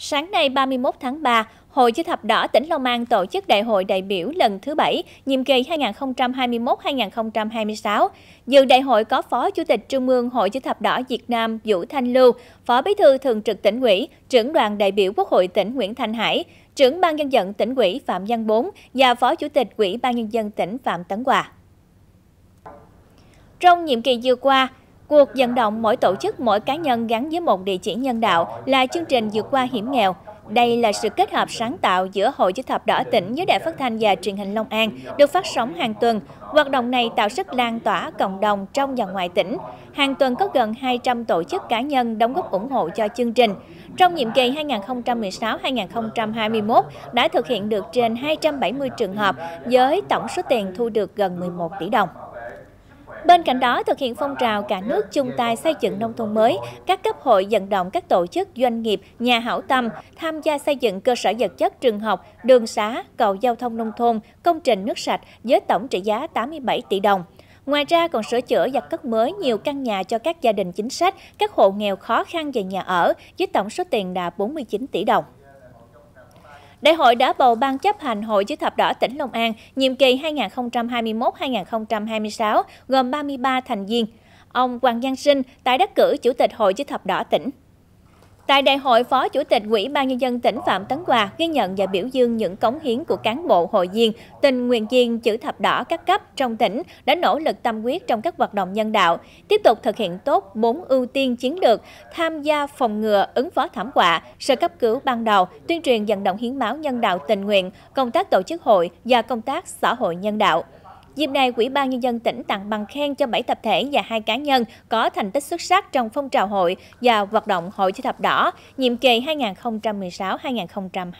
Sáng nay 31 tháng 3, Hội Chữ thập đỏ tỉnh Long An tổ chức đại hội đại biểu lần thứ 7, nhiệm kỳ 2021-2026. Dự đại hội có Phó Chủ tịch Trung ương Hội Chữ thập đỏ Việt Nam Vũ Thanh Lưu, Phó Bí thư Thường trực tỉnh ủy, trưởng đoàn đại biểu Quốc hội tỉnh Nguyễn Thanh Hải, trưởng ban dân vận tỉnh ủy Phạm Văn Bốn và Phó Chủ tịch Ủy ban nhân dân tỉnh Phạm Tấn Hòa. Trong nhiệm kỳ vừa qua, Cuộc vận động mỗi tổ chức mỗi cá nhân gắn với một địa chỉ nhân đạo là chương trình vượt qua hiểm nghèo. Đây là sự kết hợp sáng tạo giữa Hội Chữ thập đỏ tỉnh với Đài Phát thanh và Truyền hình Long An, được phát sóng hàng tuần. Hoạt động này tạo sức lan tỏa cộng đồng trong và ngoài tỉnh. Hàng tuần có gần 200 tổ chức cá nhân đóng góp ủng hộ cho chương trình. Trong nhiệm kỳ 2016-2021 đã thực hiện được trên 270 trường hợp với tổng số tiền thu được gần 11 tỷ đồng. Bên cạnh đó, thực hiện phong trào cả nước chung tay xây dựng nông thôn mới, các cấp hội vận động các tổ chức doanh nghiệp, nhà hảo tâm tham gia xây dựng cơ sở vật chất trường học, đường xá, cầu giao thông nông thôn, công trình nước sạch với tổng trị giá 87 tỷ đồng. Ngoài ra còn sửa chữa và cất mới nhiều căn nhà cho các gia đình chính sách, các hộ nghèo khó khăn về nhà ở với tổng số tiền là 49 tỷ đồng. Đại hội đã bầu Ban chấp hành Hội chữ thập đỏ tỉnh Long An nhiệm kỳ 2021-2026 gồm 33 thành viên. Ông Hoàng Giang Sinh tái đắc cử Chủ tịch Hội chữ thập đỏ tỉnh. Tại đại hội, Phó Chủ tịch Ủy ban Nhân dân tỉnh Phạm Tấn Hòa ghi nhận và biểu dương những cống hiến của cán bộ hội viên, tình nguyện viên chữ thập đỏ các cấp trong tỉnh đã nỗ lực tâm huyết trong các hoạt động nhân đạo, tiếp tục thực hiện tốt 4 ưu tiên chiến lược, tham gia phòng ngừa, ứng phó thảm họa, sơ cấp cứu ban đầu, tuyên truyền vận động hiến máu nhân đạo tình nguyện, công tác tổ chức hội và công tác xã hội nhân đạo. Dịp này, Ủy ban Nhân dân tỉnh tặng bằng khen cho 7 tập thể và hai cá nhân có thành tích xuất sắc trong phong trào hội và hoạt động Hội chữ thập đỏ nhiệm kỳ 2016-2021.